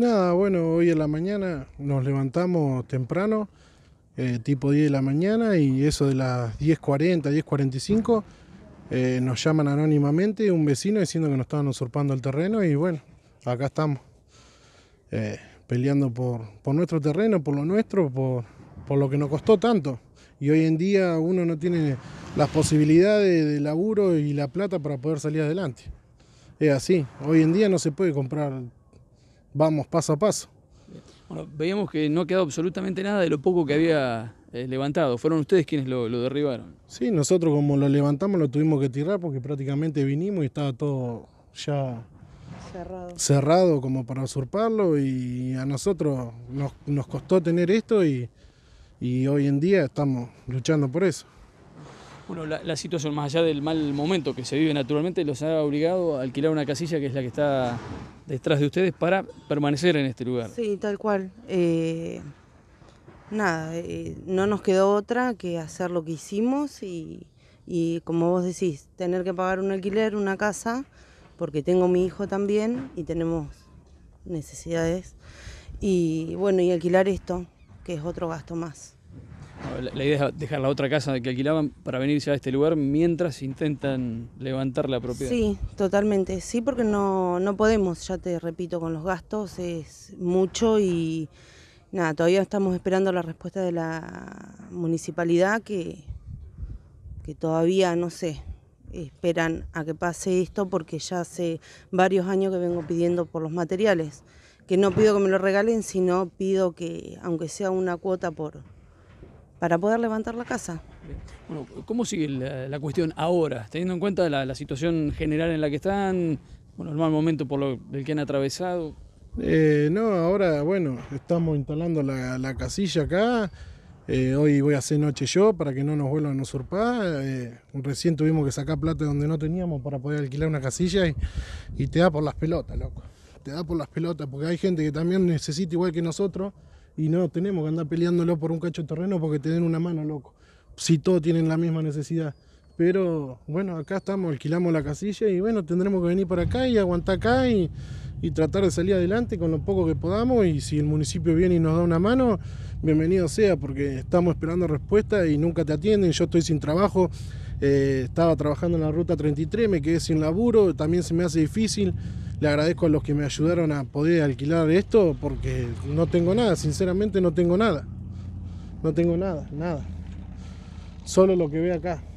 Nada, bueno, hoy en la mañana nos levantamos temprano, eh, tipo 10 de la mañana, y eso de las 10.40, 10.45, eh, nos llaman anónimamente un vecino diciendo que nos estaban usurpando el terreno y bueno, acá estamos, eh, peleando por, nuestro terreno, por lo nuestro, por, por lo que nos costó tanto. Y hoy en día uno no tiene las posibilidades de laburo y la plata para poder salir adelante. Es así, hoy en día no se puede comprar vamos paso a paso. Bueno, veíamos que no quedado absolutamente nada de lo poco que había eh, levantado. Fueron ustedes quienes lo, derribaron. Sí, nosotros como lo levantamos lo tuvimos que tirar porque prácticamente vinimos y estaba todo ya cerrado, como para usurparlo y a nosotros nos, nos costó tener esto y, y hoy en día estamos luchando por eso. Bueno, la, situación, más allá del mal momento que se vive naturalmente, los ha obligado a alquilar una casilla que es la que está detrás de ustedes para permanecer en este lugar. Sí, tal cual. Eh, nada, eh, no nos quedó otra que hacer lo que hicimos y, y, como vos decís, tener que pagar un alquiler, una casa, porque tengo mi hijo también y tenemos necesidades. Y bueno, y alquilar esto, que es otro gasto más la, idea es dejar la otra casa que alquilaban para venirse a este lugar mientras intentan levantar la propiedad. Sí, totalmente. Sí, porque no, no podemos, ya te repito, con los gastos es mucho y nada, todavía estamos esperando la respuesta de la municipalidad que, que todavía, no sé, esperan a que pase esto porque ya hace varios años que vengo pidiendo por los materiales, que no pido que me lo regalen, sino pido que, aunque sea una cuota por, para poder levantar la casa. Bueno, ¿cómo sigue la, cuestión ahora? Teniendo en cuenta la, situación general en la que están, bueno, el mal momento por el que han atravesado. Eh, no, ahora, bueno, estamos instalando la, casilla acá. Eh, hoy voy a hacer noche yo para que no nos vuelvan a usurpar. Eh, recién tuvimos que sacar plata donde no teníamos para poder alquilar una casilla y, y te da por las pelotas, loco. Te da por las pelotas, porque hay gente que también necesita igual que nosotros y no tenemos que andar peleándolo por un cacho de terreno porque te den una mano, loco. Si todos tienen la misma necesidad. Pero bueno, acá estamos, alquilamos la casilla y bueno, tendremos que venir para acá y aguantar acá y, tratar de salir adelante con lo poco que podamos. Y si el municipio viene y nos da una mano, bienvenido sea, porque estamos esperando respuesta y nunca te atienden. Yo estoy sin trabajo, eh, estaba trabajando en la ruta 33, me quedé sin laburo, también se me hace difícil le agradezco a los que me ayudaron a poder alquilar esto porque no tengo nada, sinceramente no tengo nada. No tengo nada, nada. Solo lo que ve acá.